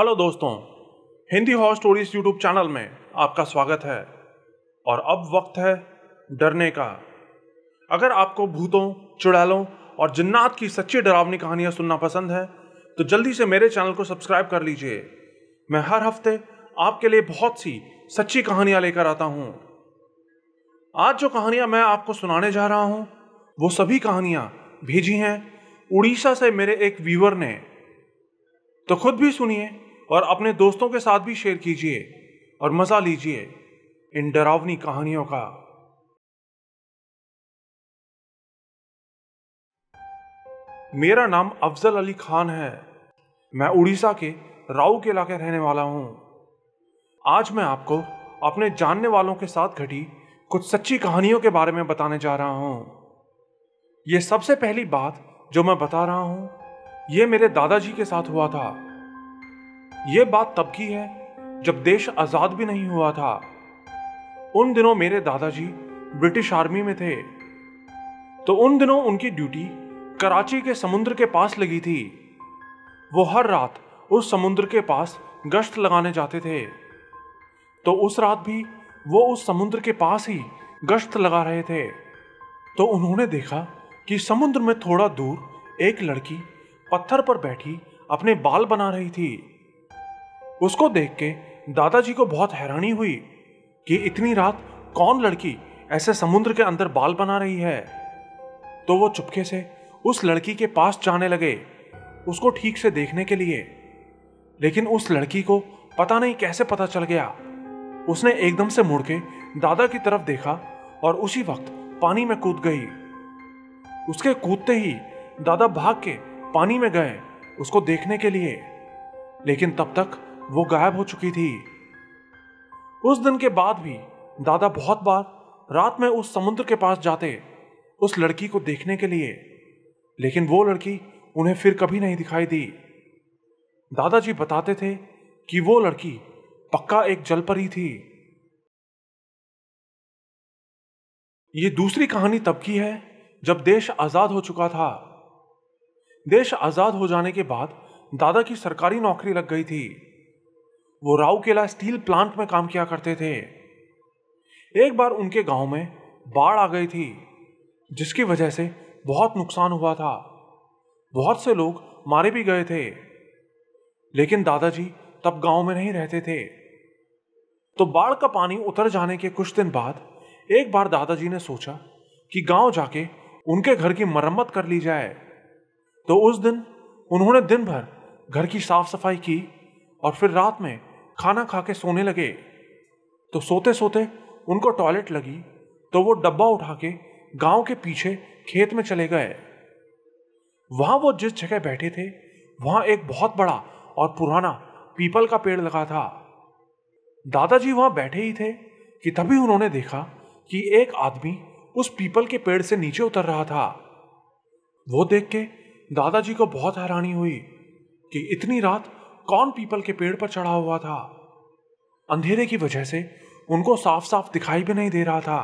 hello दोस्तों Hindi horror stories YouTube channel में आपका स्वागत है और अब वक्त है डरने का अगर आपको भूतों चुड़ैलों और जिन्नात की सच्ची डरावनी कहानियां सुनना पसंद है तो जल्दी से मेरे चैनल को सब्सक्राइब कर लीजिए मैं हर हफ्ते आपके लिए बहुत सी सच्ची कहानियां लेकर आता हूं आज जो कहानियां मैं आपको सुनाने जा रहा हूं वो सभी कहानियां भेजी हैं उड़ीसा से मेरे एक व्यूवर ने तो खुद भी सुनिए और अपने दोस्तों के साथ भी शेयर कीजिए और मज़ा लीजिए इन डरावनी कहानियों का मेरा नाम अफजल अली खान है मैं उड़ीसा के राउ के इलाके रहने वाला हूं आज मैं आपको अपने जानने वालों के साथ घटी कुछ सच्ची कहानियों के बारे में बताने जा रहा हूं ये सबसे पहली बात जो मैं बता रहा हूं ये मेरे दादाजी के साथ हुआ था ये बात तब की है जब देश आज़ाद भी नहीं हुआ था उन दिनों मेरे दादाजी ब्रिटिश आर्मी में थे तो उन दिनों उनकी ड्यूटी कराची के समुद्र के पास लगी थी वो हर रात उस समुद्र के पास गश्त लगाने जाते थे तो उस रात भी वो उस समुद्र के पास ही गश्त लगा रहे थे तो उन्होंने देखा कि समुद्र में थोड़ा दूर एक लड़की पत्थर पर बैठी अपने बाल बना रही थी उसको देख के दादाजी को बहुत हैरानी हुई कि इतनी रात कौन लड़की ऐसे समुद्र के अंदर बाल बना रही है तो वो चुपके से उस लड़की के पास जाने लगे उसको ठीक से देखने के लिए लेकिन उस लड़की को पता नहीं कैसे पता चल गया उसने एकदम से मुड़ के दादा की तरफ देखा और उसी वक्त पानी में कूद गई उसके कूदते ही दादा भाग के पानी में गए उसको देखने के लिए लेकिन तब तक वो गायब हो चुकी थी उस दिन के बाद भी दादा बहुत बार रात में उस समुद्र के पास जाते उस लड़की को देखने के लिए लेकिन वो लड़की उन्हें फिर कभी नहीं दिखाई दी दादाजी बताते थे कि वो लड़की पक्का एक जलपरी थी ये दूसरी कहानी तब की है जब देश आज़ाद हो चुका था देश आज़ाद हो जाने के बाद दादा की सरकारी नौकरी लग गई थी वो राउकेला स्टील प्लांट में काम किया करते थे एक बार उनके गांव में बाढ़ आ गई थी जिसकी वजह से बहुत नुकसान हुआ था बहुत से लोग मारे भी गए थे लेकिन दादाजी तब गांव में नहीं रहते थे तो बाढ़ का पानी उतर जाने के कुछ दिन बाद एक बार दादाजी ने सोचा कि गांव जाके उनके घर की मरम्मत कर ली जाए तो उस दिन उन्होंने दिन भर घर की साफ सफाई की और फिर रात में खाना खा के सोने लगे तो सोते सोते उनको टॉयलेट लगी तो वो डब्बा उठा के गांव के पीछे खेत में चले गए वहां वो जिस जगह बैठे थे वहां एक बहुत बड़ा और पुराना पीपल का पेड़ लगा था दादाजी वहां बैठे ही थे कि तभी उन्होंने देखा कि एक आदमी उस पीपल के पेड़ से नीचे उतर रहा था वो देख के दादाजी को बहुत हैरानी हुई कि इतनी रात कौन पीपल के पेड़ पर चढ़ा हुआ था अंधेरे की वजह से उनको साफ साफ दिखाई भी नहीं दे रहा था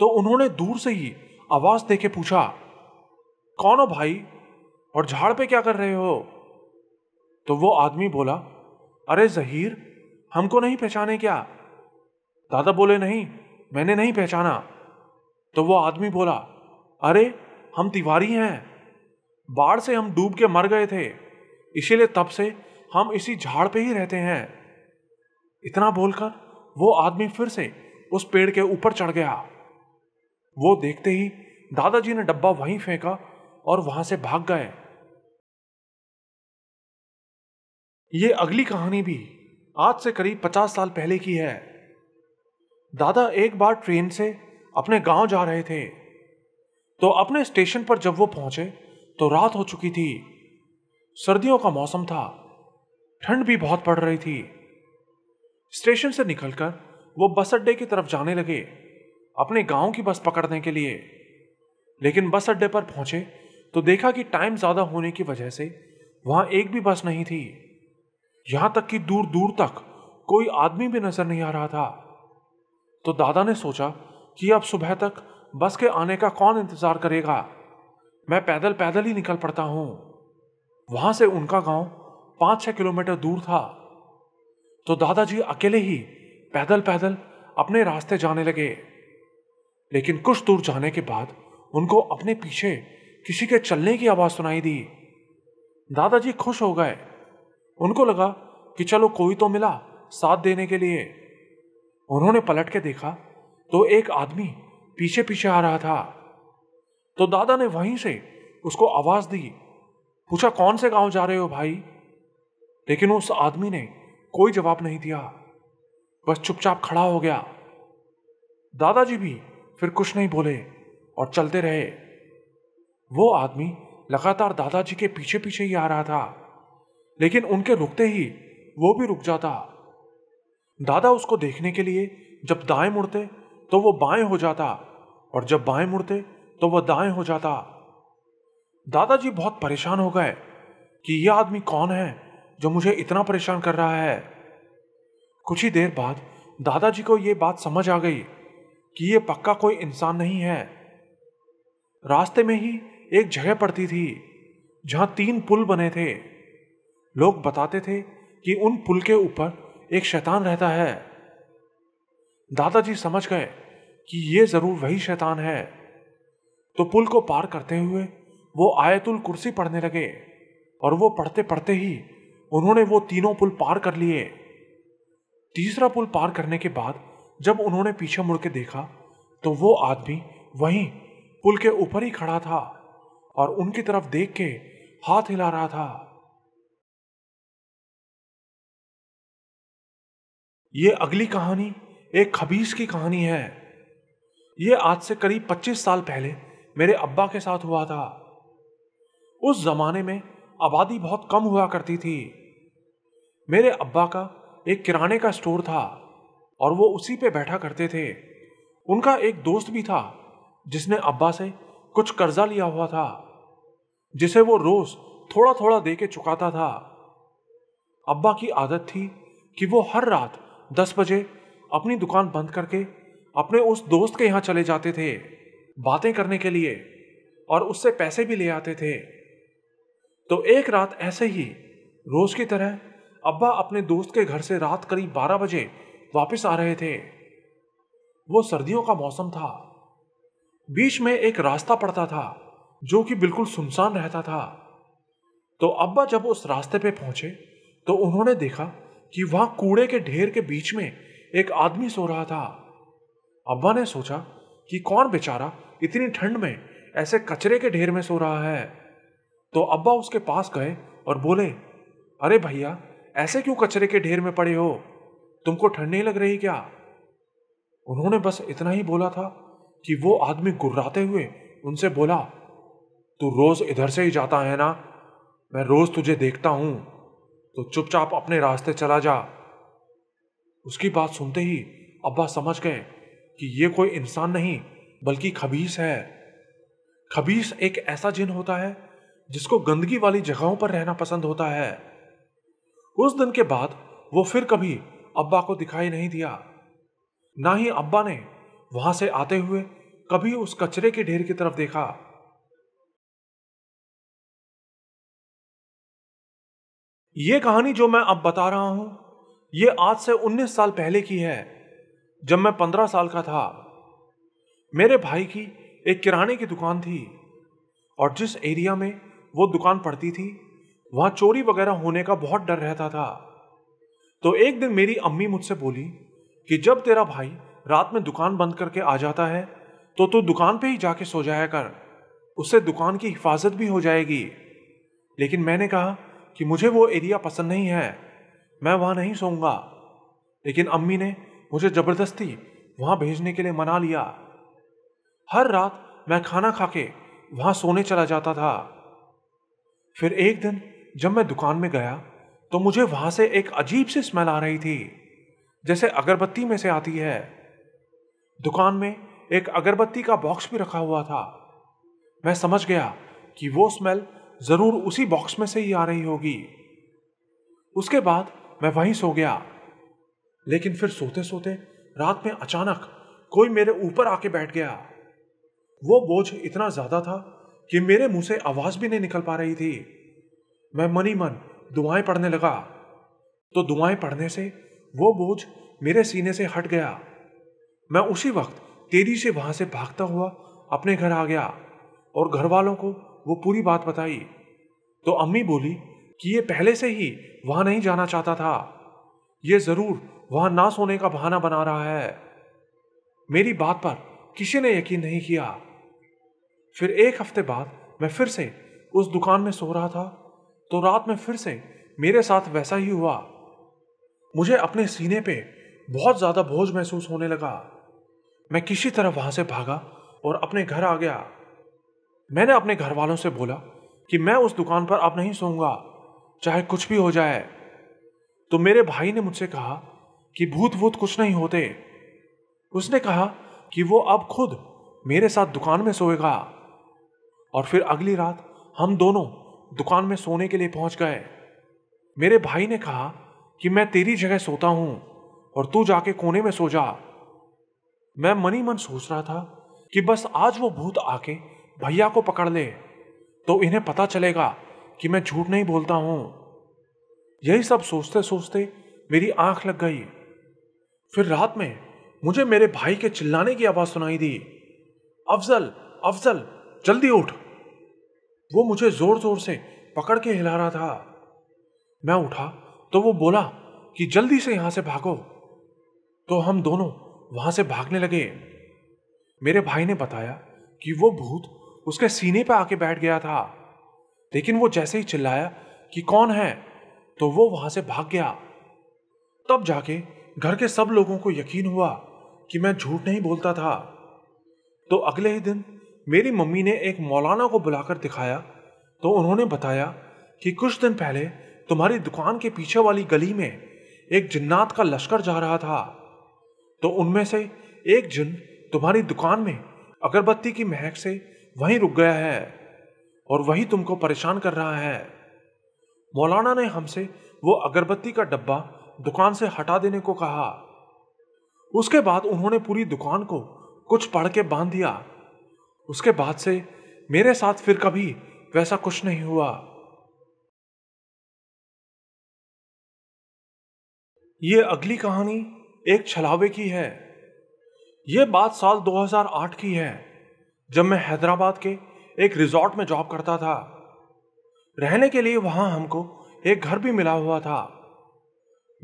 तो उन्होंने दूर से ही आवाज दे के पूछा कौन हो भाई और झाड़ पे क्या कर रहे हो तो वो आदमी बोला अरे जहीर हमको नहीं पहचाने क्या दादा बोले नहीं मैंने नहीं पहचाना तो वो आदमी बोला अरे हम तिवारी हैं बाढ़ से हम डूब के मर गए थे इसीलिए तब से हम इसी झाड़ पे ही रहते हैं इतना बोलकर वो आदमी फिर से उस पेड़ के ऊपर चढ़ गया वो देखते ही दादाजी ने डब्बा वहीं फेंका और वहां से भाग गए ये अगली कहानी भी आज से करीब पचास साल पहले की है दादा एक बार ट्रेन से अपने गांव जा रहे थे तो अपने स्टेशन पर जब वो पहुंचे तो रात हो चुकी थी सर्दियों का मौसम था ठंड भी बहुत पड़ रही थी स्टेशन से निकलकर वो बस अड्डे की तरफ जाने लगे अपने गांव की बस पकड़ने के लिए लेकिन बस अड्डे पर पहुंचे तो देखा कि टाइम ज्यादा होने की वजह से वहां एक भी बस नहीं थी यहां तक कि दूर दूर तक कोई आदमी भी नजर नहीं आ रहा था तो दादा ने सोचा कि अब सुबह तक बस के आने का कौन इंतजार करेगा मैं पैदल पैदल ही निकल पड़ता हूं वहां से उनका गांव पांच छह किलोमीटर दूर था तो दादाजी अकेले ही पैदल पैदल अपने रास्ते जाने लगे लेकिन कुछ दूर जाने के बाद उनको अपने पीछे किसी के चलने की आवाज सुनाई दी दादाजी खुश हो गए उनको लगा कि चलो कोई तो मिला साथ देने के लिए उन्होंने पलट के देखा तो एक आदमी पीछे पीछे आ रहा था तो दादा ने वहीं से उसको आवाज दी पूछा कौन से गांव जा रहे हो भाई लेकिन उस आदमी ने कोई जवाब नहीं दिया बस चुपचाप खड़ा हो गया दादाजी भी फिर कुछ नहीं बोले और चलते रहे वो आदमी लगातार दादाजी के पीछे पीछे ही आ रहा था लेकिन उनके रुकते ही वो भी रुक जाता दादा उसको देखने के लिए जब दाएं मुड़ते तो वो बाएं हो जाता और जब बाएं मुड़ते तो वह दाएं हो जाता दादाजी बहुत परेशान हो गए कि यह आदमी कौन है जो मुझे इतना परेशान कर रहा है कुछ ही देर बाद दादाजी को यह बात समझ आ गई कि ये पक्का कोई इंसान नहीं है रास्ते में ही एक जगह पड़ती थी जहां तीन पुल बने थे लोग बताते थे कि उन पुल के ऊपर एक शैतान रहता है दादाजी समझ गए कि ये जरूर वही शैतान है तो पुल को पार करते हुए वो आयतुल कुर्सी पढ़ने लगे और वो पढ़ते पढ़ते ही उन्होंने वो तीनों पुल पार कर लिए तीसरा पुल पार करने के बाद जब उन्होंने पीछे मुड़ के देखा तो वो आदमी वहीं पुल के ऊपर ही खड़ा था और उनकी तरफ देख के हाथ हिला रहा था ये अगली कहानी एक खबीस की कहानी है ये आज से करीब 25 साल पहले मेरे अब्बा के साथ हुआ था उस जमाने में आबादी बहुत कम हुआ करती थी मेरे अब्बा का एक किराने का स्टोर था और वो उसी पे बैठा करते थे उनका एक दोस्त भी था जिसने अब्बा से कुछ कर्जा लिया हुआ था जिसे वो रोज थोड़ा थोड़ा दे के चुकाता था अब्बा की आदत थी कि वो हर रात दस बजे अपनी दुकान बंद करके अपने उस दोस्त के यहाँ चले जाते थे बातें करने के लिए और उससे पैसे भी ले आते थे तो एक रात ऐसे ही रोज की तरह अब्बा अपने दोस्त के घर से रात करीब बारह बजे वापस आ रहे थे वो सर्दियों का मौसम था बीच में एक रास्ता पड़ता था जो कि बिल्कुल सुनसान रहता था तो अब्बा जब उस रास्ते पे पहुंचे तो उन्होंने देखा कि वहां कूड़े के ढेर के बीच में एक आदमी सो रहा था अब्बा ने सोचा कि कौन बेचारा इतनी ठंड में ऐसे कचरे के ढेर में सो रहा है तो अब्बा उसके पास गए और बोले अरे भैया ऐसे क्यों कचरे के ढेर में पड़े हो तुमको ठंड नहीं लग रही क्या उन्होंने बस इतना ही बोला था कि वो आदमी गुर्राते हुए उनसे बोला तू रोज इधर से ही जाता है ना मैं रोज तुझे देखता हूं तो चुपचाप अपने रास्ते चला जा उसकी बात सुनते ही अब्बा समझ गए कि ये कोई इंसान नहीं बल्कि खबीस है खबीस एक ऐसा जिन होता है जिसको गंदगी वाली जगहों पर रहना पसंद होता है उस दिन के बाद वो फिर कभी अब्बा को दिखाई नहीं दिया ना ही अब्बा ने वहां से आते हुए कभी उस कचरे के ढेर की तरफ देखा ये कहानी जो मैं अब बता रहा हूं ये आज से 19 साल पहले की है जब मैं 15 साल का था मेरे भाई की एक किराने की दुकान थी और जिस एरिया में वो दुकान पड़ती थी वहां चोरी वगैरह होने का बहुत डर रहता था तो एक दिन मेरी अम्मी मुझसे बोली कि जब तेरा भाई रात में दुकान बंद करके आ जाता है तो तू दुकान पे ही जाके सो जाया कर उससे दुकान की हिफाजत भी हो जाएगी लेकिन मैंने कहा कि मुझे वो एरिया पसंद नहीं है मैं वहाँ नहीं सोऊंगा लेकिन अम्मी ने मुझे ज़बरदस्ती वहाँ भेजने के लिए मना लिया हर रात मैं खाना खा के वहाँ सोने चला जाता था फिर एक दिन जब मैं दुकान में गया तो मुझे वहां से एक अजीब सी स्मेल आ रही थी जैसे अगरबत्ती में से आती है दुकान में एक अगरबत्ती का बॉक्स भी रखा हुआ था मैं समझ गया कि वो स्मेल जरूर उसी बॉक्स में से ही आ रही होगी उसके बाद मैं वहीं सो गया लेकिन फिर सोते सोते रात में अचानक कोई मेरे ऊपर आके बैठ गया वो बोझ इतना ज्यादा था कि मेरे मुंह से आवाज भी नहीं निकल पा रही थी मैं मनी मन दुआएं पढ़ने लगा तो दुआएं पढ़ने से वो बोझ मेरे सीने से हट गया मैं उसी वक्त तेजी से वहां से भागता हुआ अपने घर आ गया और घर वालों को वो पूरी बात बताई तो अम्मी बोली कि ये पहले से ही वहां नहीं जाना चाहता था ये जरूर वहां ना सोने का बहाना बना रहा है मेरी बात पर किसी ने यकीन नहीं किया फिर एक हफ्ते बाद मैं फिर से उस दुकान में सो रहा था तो रात में फिर से मेरे साथ वैसा ही हुआ मुझे अपने सीने पे बहुत ज़्यादा बोझ महसूस होने लगा मैं किसी तरह वहां से भागा और अपने घर आ गया मैंने अपने घर वालों से बोला कि मैं उस दुकान पर अब नहीं सोऊंगा चाहे कुछ भी हो जाए तो मेरे भाई ने मुझसे कहा कि भूत भूत कुछ नहीं होते उसने कहा कि वो अब खुद मेरे साथ दुकान में सोएगा और फिर अगली रात हम दोनों दुकान में सोने के लिए पहुंच गए मेरे भाई ने कहा कि मैं तेरी जगह सोता हूं और तू जाके कोने में सो जा मैं मनी मन सोच रहा था कि बस आज वो भूत आके भैया को पकड़ ले तो इन्हें पता चलेगा कि मैं झूठ नहीं बोलता हूं यही सब सोचते सोचते मेरी आंख लग गई फिर रात में मुझे मेरे भाई के चिल्लाने की आवाज सुनाई दी अफजल अफजल जल्दी उठ वो मुझे जोर जोर से पकड़ के हिला रहा था मैं उठा तो वो बोला कि जल्दी से यहां से भागो तो हम दोनों वहां से भागने लगे मेरे भाई ने बताया कि वो भूत उसके सीने पर आके बैठ गया था लेकिन वो जैसे ही चिल्लाया कि कौन है तो वो वहां से भाग गया तब जाके घर के सब लोगों को यकीन हुआ कि मैं झूठ नहीं बोलता था तो अगले ही दिन मेरी मम्मी ने एक मौलाना को बुलाकर दिखाया तो उन्होंने बताया कि कुछ दिन पहले तुम्हारी दुकान के पीछे वाली गली में एक जिन्नात का लश्कर जा रहा था तो उनमें से एक जिन तुम्हारी दुकान में अगरबत्ती की महक से वहीं रुक गया है और वही तुमको परेशान कर रहा है मौलाना ने हमसे वो अगरबत्ती का डब्बा दुकान से हटा देने को कहा उसके बाद उन्होंने पूरी दुकान को कुछ पढ़ के बांध दिया उसके बाद से मेरे साथ फिर कभी वैसा कुछ नहीं हुआ ये अगली कहानी एक छलावे की है यह बात साल 2008 की है जब मैं हैदराबाद के एक रिजॉर्ट में जॉब करता था रहने के लिए वहां हमको एक घर भी मिला हुआ था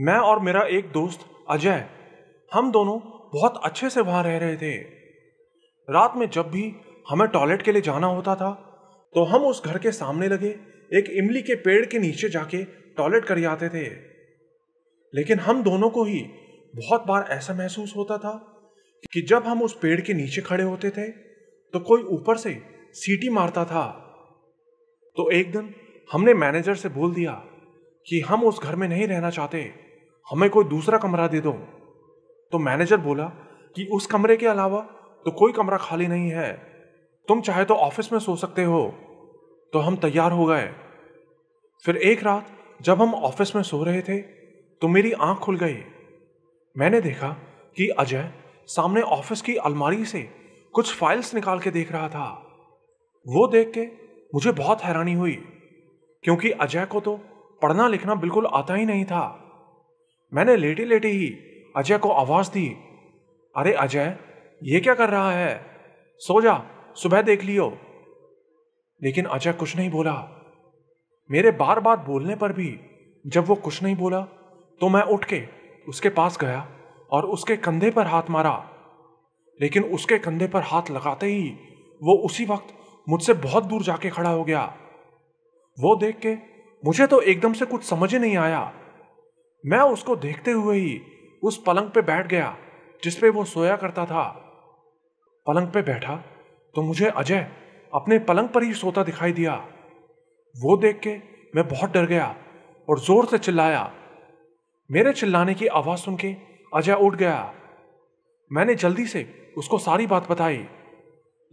मैं और मेरा एक दोस्त अजय हम दोनों बहुत अच्छे से वहां रह रहे थे रात में जब भी हमें टॉयलेट के लिए जाना होता था तो हम उस घर के सामने लगे एक इमली के पेड़ के नीचे जाके टॉयलेट कर आते थे लेकिन हम दोनों को ही बहुत बार ऐसा महसूस होता था कि जब हम उस पेड़ के नीचे खड़े होते थे तो कोई ऊपर से सीटी मारता था तो एक दिन हमने मैनेजर से बोल दिया कि हम उस घर में नहीं रहना चाहते हमें कोई दूसरा कमरा दे दो तो मैनेजर बोला कि उस कमरे के अलावा तो कोई कमरा खाली नहीं है तुम चाहे तो ऑफिस में सो सकते हो तो हम तैयार हो गए फिर एक रात जब हम ऑफिस में सो रहे थे तो मेरी आंख खुल गई मैंने देखा कि अजय सामने ऑफिस की अलमारी से कुछ फाइल्स निकाल के देख रहा था वो देख के मुझे बहुत हैरानी हुई क्योंकि अजय को तो पढ़ना लिखना बिल्कुल आता ही नहीं था मैंने लेटे लेटे ही अजय को आवाज दी अरे अजय ये क्या कर रहा है सो जा सुबह देख लियो लेकिन अजय कुछ नहीं बोला मेरे बार बार बोलने पर भी जब वो कुछ नहीं बोला तो मैं उठ के उसके पास गया और उसके कंधे पर हाथ मारा लेकिन उसके कंधे पर हाथ लगाते ही वो उसी वक्त मुझसे बहुत दूर जाके खड़ा हो गया वो देख के मुझे तो एकदम से कुछ समझ ही नहीं आया मैं उसको देखते हुए ही उस पलंग पे बैठ गया जिसपे वो सोया करता था पलंग पे बैठा तो मुझे अजय अपने पलंग पर ही सोता दिखाई दिया वो देख के मैं बहुत डर गया और जोर से चिल्लाया मेरे चिल्लाने की आवाज सुन के अजय उठ गया मैंने जल्दी से उसको सारी बात बताई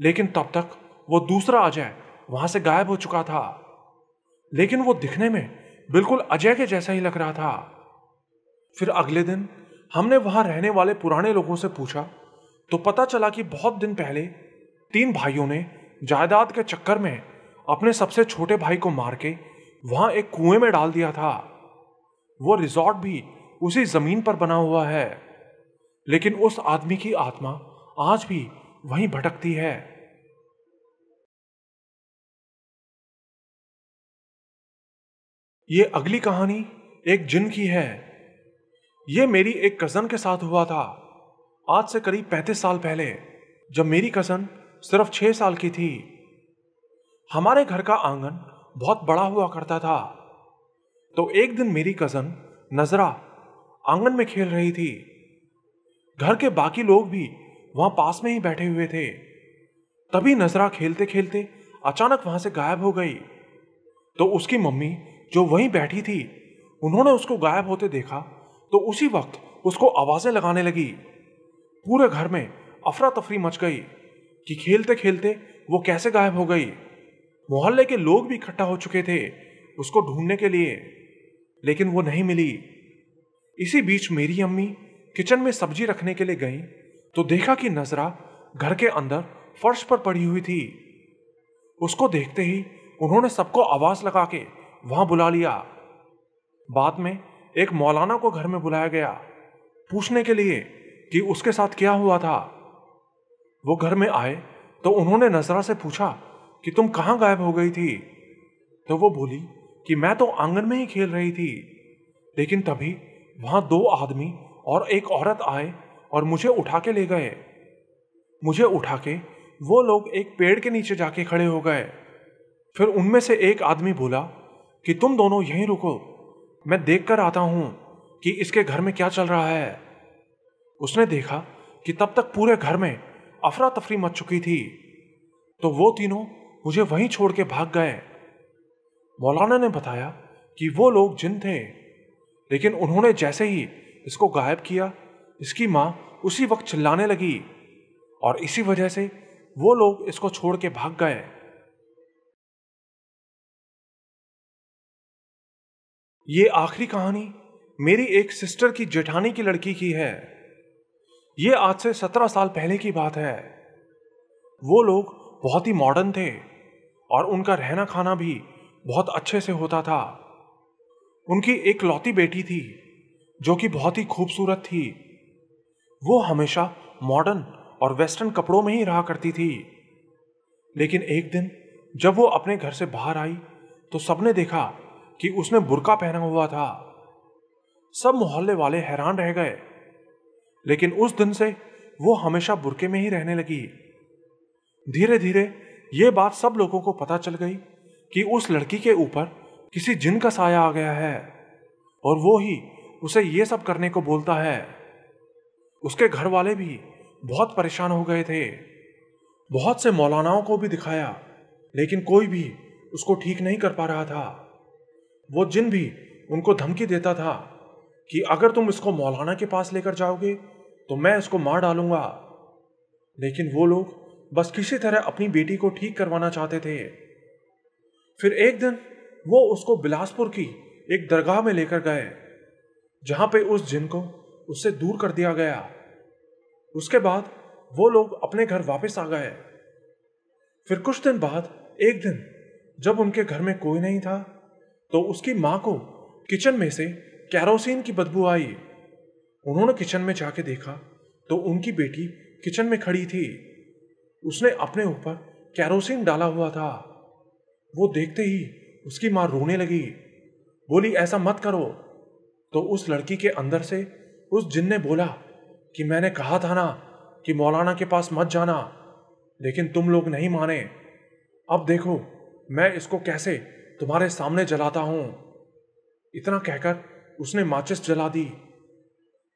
लेकिन तब तक वो दूसरा अजय वहां से गायब हो चुका था लेकिन वो दिखने में बिल्कुल अजय के जैसा ही लग रहा था फिर अगले दिन हमने वहां रहने वाले पुराने लोगों से पूछा तो पता चला कि बहुत दिन पहले तीन भाइयों ने जायदाद के चक्कर में अपने सबसे छोटे भाई को मार के वहां एक कुएं में डाल दिया था वो रिजॉर्ट भी उसी जमीन पर बना हुआ है लेकिन उस आदमी की आत्मा आज भी वहीं भटकती है ये अगली कहानी एक जिन की है ये मेरी एक कजन के साथ हुआ था आज से करीब पैंतीस साल पहले जब मेरी कजन सिर्फ छह साल की थी हमारे घर का आंगन बहुत बड़ा हुआ करता था तो एक दिन मेरी कज़न नजरा आंगन में खेल रही थी घर के बाकी लोग भी वहां पास में ही बैठे हुए थे तभी नजरा खेलते खेलते अचानक वहां से गायब हो गई तो उसकी मम्मी जो वहीं बैठी थी उन्होंने उसको गायब होते देखा तो उसी वक्त उसको आवाजें लगाने लगी पूरे घर में अफरा तफरी मच गई कि खेलते खेलते वो कैसे गायब हो गई मोहल्ले के लोग भी इकट्ठा हो चुके थे उसको ढूंढने के लिए लेकिन वो नहीं मिली इसी बीच मेरी अम्मी किचन में सब्जी रखने के लिए गई तो देखा कि नजरा घर के अंदर फर्श पर पड़ी हुई थी उसको देखते ही उन्होंने सबको आवाज लगा के वहां बुला लिया बाद में एक मौलाना को घर में बुलाया गया पूछने के लिए कि उसके साथ क्या हुआ था वो घर में आए तो उन्होंने नजरा से पूछा कि तुम कहाँ गायब हो गई थी तो वो बोली कि मैं तो आंगन में ही खेल रही थी लेकिन तभी वहां दो आदमी और एक औरत आए और मुझे उठा के ले गए मुझे उठा के वो लोग एक पेड़ के नीचे जाके खड़े हो गए फिर उनमें से एक आदमी बोला कि तुम दोनों यहीं रुको मैं देख कर आता हूं कि इसके घर में क्या चल रहा है उसने देखा कि तब तक पूरे घर में अफरा तफरी मच चुकी थी तो वो तीनों मुझे वहीं छोड़ के भाग गए मौलाना ने बताया कि वो लोग जिन थे लेकिन उन्होंने जैसे ही इसको गायब किया इसकी माँ उसी वक्त चिल्लाने लगी और इसी वजह से वो लोग इसको छोड़ के भाग गए ये आखिरी कहानी मेरी एक सिस्टर की जेठानी की लड़की की है ये आज से सत्रह साल पहले की बात है वो लोग बहुत ही मॉडर्न थे और उनका रहना खाना भी बहुत अच्छे से होता था उनकी एक लौती बेटी थी जो कि बहुत ही खूबसूरत थी वो हमेशा मॉडर्न और वेस्टर्न कपड़ों में ही रहा करती थी लेकिन एक दिन जब वो अपने घर से बाहर आई तो सबने देखा कि उसने बुरका पहना हुआ था सब मोहल्ले वाले हैरान रह गए लेकिन उस दिन से वो हमेशा बुरके में ही रहने लगी धीरे धीरे ये बात सब लोगों को पता चल गई कि उस लड़की के ऊपर किसी जिन का साया आ गया है और वो ही उसे ये सब करने को बोलता है उसके घर वाले भी बहुत परेशान हो गए थे बहुत से मौलानाओं को भी दिखाया लेकिन कोई भी उसको ठीक नहीं कर पा रहा था वो जिन भी उनको धमकी देता था कि अगर तुम इसको मौलाना के पास लेकर जाओगे तो मैं इसको मार डालूंगा लेकिन वो लोग बस किसी तरह अपनी बेटी को ठीक करवाना चाहते थे फिर एक दिन वो उसको बिलासपुर की एक दरगाह में लेकर गए जहां पे उस जिन को उससे दूर कर दिया गया उसके बाद वो लोग अपने घर वापस आ गए फिर कुछ दिन बाद एक दिन जब उनके घर में कोई नहीं था तो उसकी माँ को किचन में से कैरोसिन की बदबू आई उन्होंने किचन में जाके देखा तो उनकी बेटी किचन में खड़ी थी उसने अपने ऊपर कैरोसिन डाला हुआ था वो देखते ही उसकी मां रोने लगी बोली ऐसा मत करो तो उस लड़की के अंदर से उस जिन ने बोला कि मैंने कहा था ना कि मौलाना के पास मत जाना लेकिन तुम लोग नहीं माने अब देखो मैं इसको कैसे तुम्हारे सामने जलाता हूं इतना कहकर उसने माचिस जला दी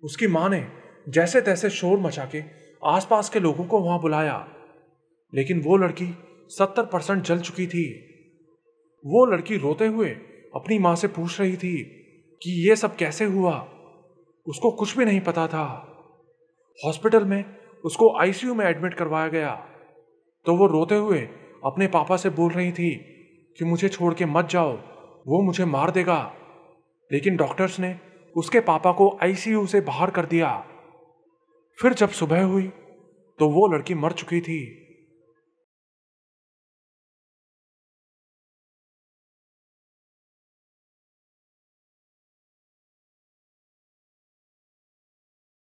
उसकी माँ ने जैसे तैसे शोर मचा के आसपास के लोगों को वहां बुलाया लेकिन वो लड़की सत्तर परसेंट जल चुकी थी वो लड़की रोते हुए अपनी माँ से पूछ रही थी कि ये सब कैसे हुआ उसको कुछ भी नहीं पता था हॉस्पिटल में उसको आईसीयू में एडमिट करवाया गया तो वो रोते हुए अपने पापा से बोल रही थी कि मुझे छोड़ के मत जाओ वो मुझे मार देगा लेकिन डॉक्टर्स ने उसके पापा को आईसीयू से बाहर कर दिया फिर जब सुबह हुई तो वो लड़की मर चुकी थी